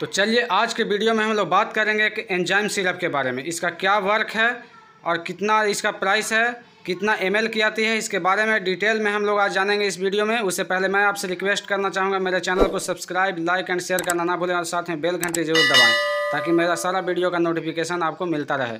तो चलिए आज के वीडियो में हम लोग बात करेंगे कि एंजाइम सिरप के बारे में इसका क्या वर्क है और कितना इसका प्राइस है कितना एम की आती है इसके बारे में डिटेल में हम लोग आज जानेंगे इस वीडियो में उससे पहले मैं आपसे रिक्वेस्ट करना चाहूँगा मेरे चैनल को सब्सक्राइब लाइक एंड शेयर करना ना भूलें और साथ में बेल घंटी जरूर दबाएँ ताकि मेरा सारा वीडियो का नोटिफिकेशन आपको मिलता रहे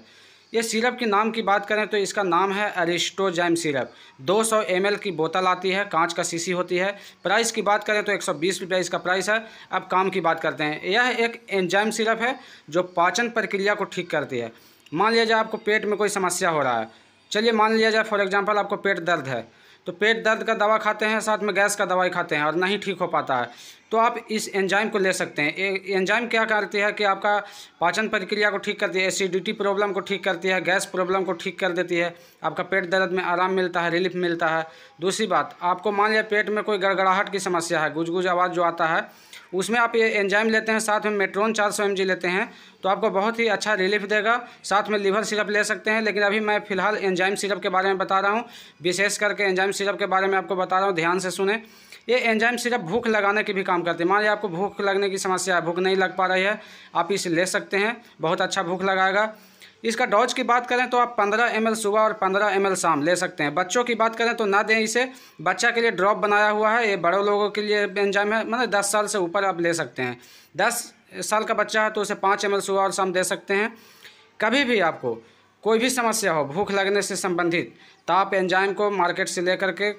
ये सिरप के नाम की बात करें तो इसका नाम है अरिस्टोजैम सिरप 200 सौ की बोतल आती है कांच का सीसी होती है प्राइस की बात करें तो एक सौ इसका प्राइस है अब काम की बात करते हैं यह एक एंजाइम सिरप है जो पाचन प्रक्रिया को ठीक करती है मान लिया जाए आपको पेट में कोई समस्या हो रहा है चलिए मान लिया जाए फॉर एग्ज़ाम्पल आपको पेट दर्द है तो पेट दर्द का दवा खाते हैं साथ में गैस का दवाई खाते हैं और नहीं ठीक हो पाता है तो आप इस एंजाइम को ले सकते हैं ए, एंजाइम क्या करती है कि आपका पाचन प्रक्रिया को ठीक करती है एसिडिटी प्रॉब्लम को ठीक करती है गैस प्रॉब्लम को ठीक कर देती है आपका पेट दर्द में आराम मिलता है रिलीफ मिलता है दूसरी बात आपको मान लिया पेट में कोई गड़गड़ाहट की समस्या है गुजगुज आवाज़ जो आता है उसमें आप ये एंजाइम लेते हैं साथ में मेट्रोन चार सौ लेते हैं तो आपको बहुत ही अच्छा रिलीफ देगा साथ में लीवर सिरप ले सकते हैं लेकिन अभी मैं फिलहाल एंजाइम सिरप के बारे में बता रहा हूँ विशेष करके एंजाइम सिरप के बारे में आपको बता रहा हूँ ध्यान से सुने ये एंजाइम सिरप भूख लगाने के भी काम करते हैं मान लीजिए आपको भूख लगने की समस्या है भूख नहीं लग पा रही है आप इसे ले सकते हैं बहुत अच्छा भूख लगाएगा इसका डॉज की बात करें तो आप 15 एम सुबह और 15 एम शाम ले सकते हैं बच्चों की बात करें तो ना दें इसे बच्चा के लिए ड्रॉप बनाया हुआ है ये बड़े लोगों के लिए एंजाम है मतलब दस साल से ऊपर आप ले सकते हैं दस साल का बच्चा है तो उसे पाँच एम सुबह और शाम दे सकते हैं कभी भी आपको कोई भी समस्या हो भूख लगने से संबंधित तो आप एंजाइम को मार्केट से लेकर के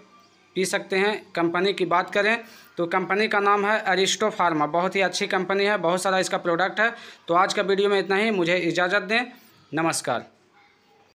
पी सकते हैं कंपनी की बात करें तो कंपनी का नाम है अरिस्टो फार्मा बहुत ही अच्छी कंपनी है बहुत सारा इसका प्रोडक्ट है तो आज का वीडियो में इतना ही मुझे इजाज़त दें नमस्कार